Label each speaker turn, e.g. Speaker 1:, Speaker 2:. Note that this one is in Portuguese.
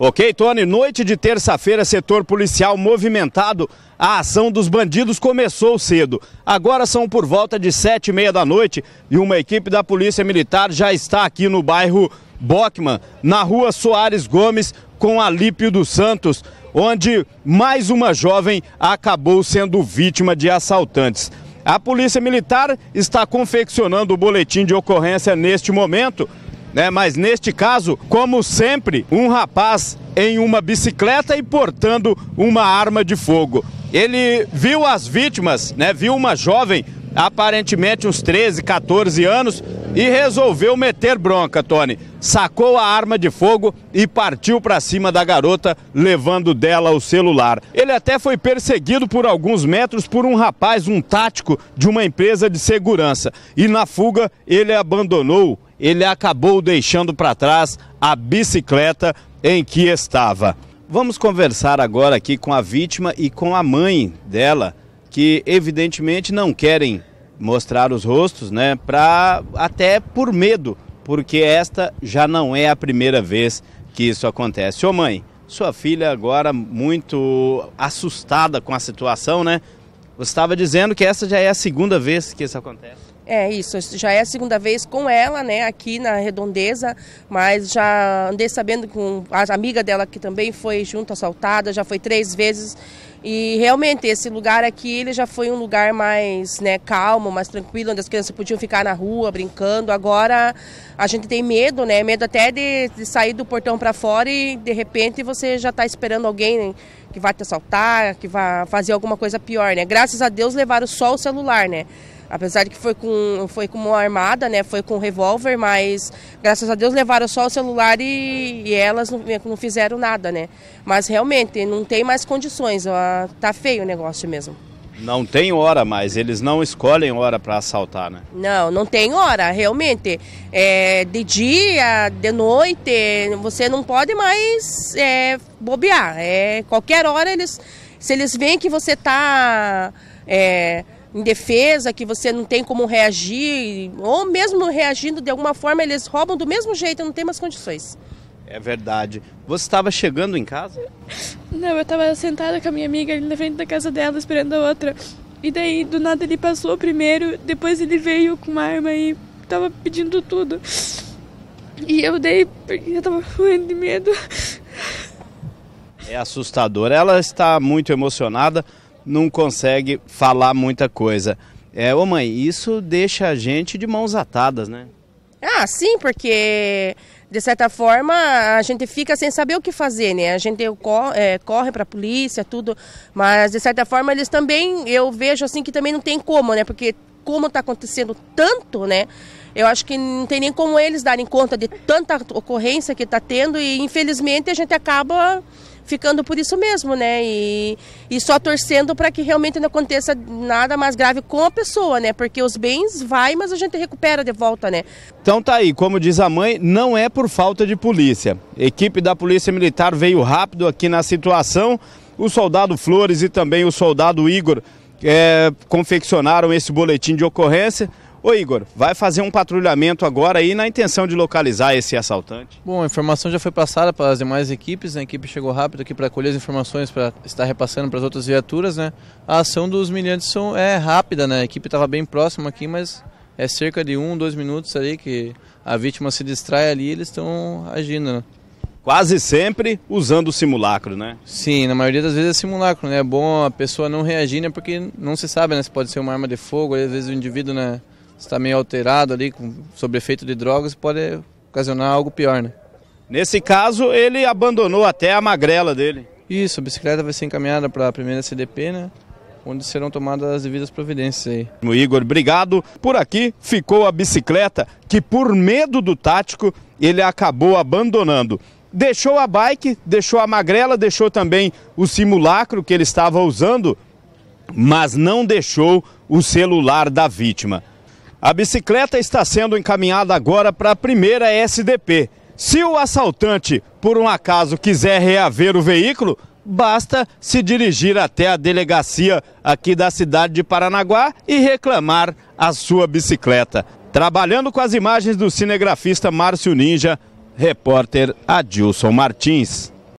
Speaker 1: Ok, Tony, noite de terça-feira, setor policial movimentado. A ação dos bandidos começou cedo. Agora são por volta de sete e meia da noite e uma equipe da Polícia Militar já está aqui no bairro Bockman, na rua Soares Gomes, com Alípio dos Santos, onde mais uma jovem acabou sendo vítima de assaltantes. A Polícia Militar está confeccionando o boletim de ocorrência neste momento né? Mas neste caso, como sempre, um rapaz em uma bicicleta e portando uma arma de fogo. Ele viu as vítimas, né? Viu uma jovem, aparentemente uns 13, 14 anos, e resolveu meter bronca, Tony. Sacou a arma de fogo e partiu para cima da garota, levando dela o celular. Ele até foi perseguido por alguns metros por um rapaz, um tático de uma empresa de segurança. E na fuga, ele abandonou ele acabou deixando para trás a bicicleta em que estava. Vamos conversar agora aqui com a vítima e com a mãe dela, que evidentemente não querem mostrar os rostos, né? Pra, até por medo, porque esta já não é a primeira vez que isso acontece. Ô mãe, sua filha agora muito assustada com a situação, né? Você estava dizendo que essa já é a segunda vez que isso acontece.
Speaker 2: É isso, já é a segunda vez com ela, né, aqui na Redondeza, mas já andei sabendo com a amiga dela que também foi junto assaltada, já foi três vezes. E realmente esse lugar aqui ele já foi um lugar mais né, calmo, mais tranquilo, onde as crianças podiam ficar na rua brincando. Agora a gente tem medo, né? Medo até de, de sair do portão para fora e de repente você já está esperando alguém né, que vai te assaltar, que vai fazer alguma coisa pior, né? Graças a Deus levaram só o celular, né? Apesar de que foi com, foi com uma armada, né? Foi com um revólver, mas graças a Deus levaram só o celular e, e elas não, não, fizeram nada, né? Mas realmente não tem mais condições, ó, tá feio o negócio mesmo.
Speaker 1: Não tem hora mais, eles não escolhem hora para assaltar, né?
Speaker 2: Não, não tem hora, realmente. É, de dia, de noite, você não pode mais é, bobear. É, qualquer hora eles. Se eles veem que você tá. É, indefesa, que você não tem como reagir, ou mesmo reagindo de alguma forma, eles roubam do mesmo jeito, não tem mais condições.
Speaker 1: É verdade. Você estava chegando em casa?
Speaker 2: Não, eu estava sentada com a minha amiga ali na frente da casa dela, esperando a outra. E daí, do nada, ele passou primeiro, depois ele veio com uma arma e estava pedindo tudo. E eu dei, porque eu tava morrendo de medo.
Speaker 1: É assustador. Ela está muito emocionada não consegue falar muita coisa. É, ô mãe, isso deixa a gente de mãos atadas, né?
Speaker 2: Ah, sim, porque de certa forma a gente fica sem saber o que fazer, né? A gente é, corre para a polícia, tudo, mas de certa forma eles também, eu vejo assim que também não tem como, né? Porque como está acontecendo tanto, né? Eu acho que não tem nem como eles darem conta de tanta ocorrência que está tendo e infelizmente a gente acaba ficando por isso mesmo, né? E, e só torcendo para que realmente não aconteça nada mais grave com a pessoa, né? Porque os bens vai, mas a gente recupera de volta, né?
Speaker 1: Então tá aí, como diz a mãe, não é por falta de polícia. Equipe da Polícia Militar veio rápido aqui na situação. O soldado Flores e também o soldado Igor é, confeccionaram esse boletim de ocorrência. Ô Igor, vai fazer um patrulhamento agora aí na intenção de localizar esse assaltante?
Speaker 3: Bom, a informação já foi passada para as demais equipes, né? a equipe chegou rápido aqui para colher as informações, para estar repassando para as outras viaturas, né? A ação dos miliantes são, é rápida, né? A equipe estava bem próxima aqui, mas é cerca de um, dois minutos ali que a vítima se distrai ali e eles estão agindo, né? quase sempre usando o simulacro, né? Sim, na maioria das vezes é simulacro, né? É bom a pessoa não reagir, né? Porque não se sabe, né? Se pode ser uma arma de fogo, às vezes o indivíduo né, está meio alterado ali, com, sobrefeito de drogas, pode ocasionar algo pior, né? Nesse caso, ele abandonou até a magrela dele. Isso, a bicicleta vai ser encaminhada para a primeira CDP, né? Onde serão tomadas as devidas providências aí.
Speaker 1: Igor, obrigado. Por aqui ficou a bicicleta que, por medo do tático, ele acabou abandonando deixou a bike, deixou a magrela, deixou também o simulacro que ele estava usando, mas não deixou o celular da vítima. A bicicleta está sendo encaminhada agora para a primeira SDP. Se o assaltante, por um acaso, quiser reaver o veículo, basta se dirigir até a delegacia aqui da cidade de Paranaguá e reclamar a sua bicicleta. Trabalhando com as imagens do cinegrafista Márcio Ninja, Repórter Adilson Martins.